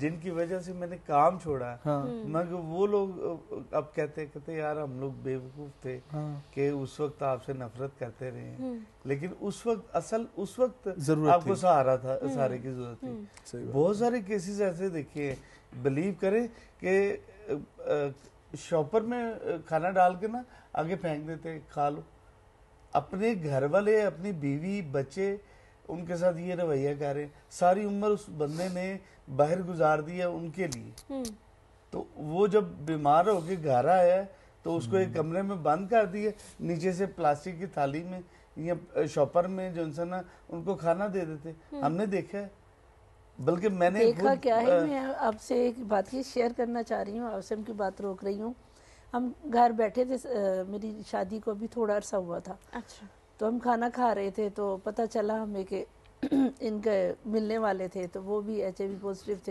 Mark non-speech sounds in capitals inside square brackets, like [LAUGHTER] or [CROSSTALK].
जिनकी वजह से मैंने काम छोड़ा हाँ। हम्म। मगर वो लोग अब कहते कहते यार हम लोग बेवकूफ थे हाँ। कि उस वक्त आपसे नफरत करते रहे हैं हम्म। लेकिन उस वक्त असल उस वक्त आपको सहारा था हम्म। सहारे की जरूरत थी बहुत सारे केसेस ऐसे देखे बिलीव करें कि शॉपर में खाना डाल के ना आगे फेंक देते खा लो अपने घर वाले अपनी बीवी बच्चे उनके साथ ये रवैया रहे हैं सारी उम्र उस बंदे ने बाहर गुजार दी है उनके लिए हम्म। तो वो जब बीमार के घर आया तो उसको एक हम्म। कमरे में बंद कर दिया नीचे से प्लास्टिक की थाली में या शॉपर में जो इंसान ना उनको खाना दे देते हम्म। हमने देखा है बल्कि मैंने देखा क्या है आ, मैं आपसे एक बात ये शेयर करना चाह रही हूँ आपसे उनकी बात रोक रही हूँ हम घर बैठे थे मेरी शादी को अभी थोड़ा अरसा हुआ था अच्छा तो हम खाना खा रहे थे तो पता चला हमें कि [CLEARS THROAT] इनके मिलने वाले थे तो वो भी एच पॉजिटिव थे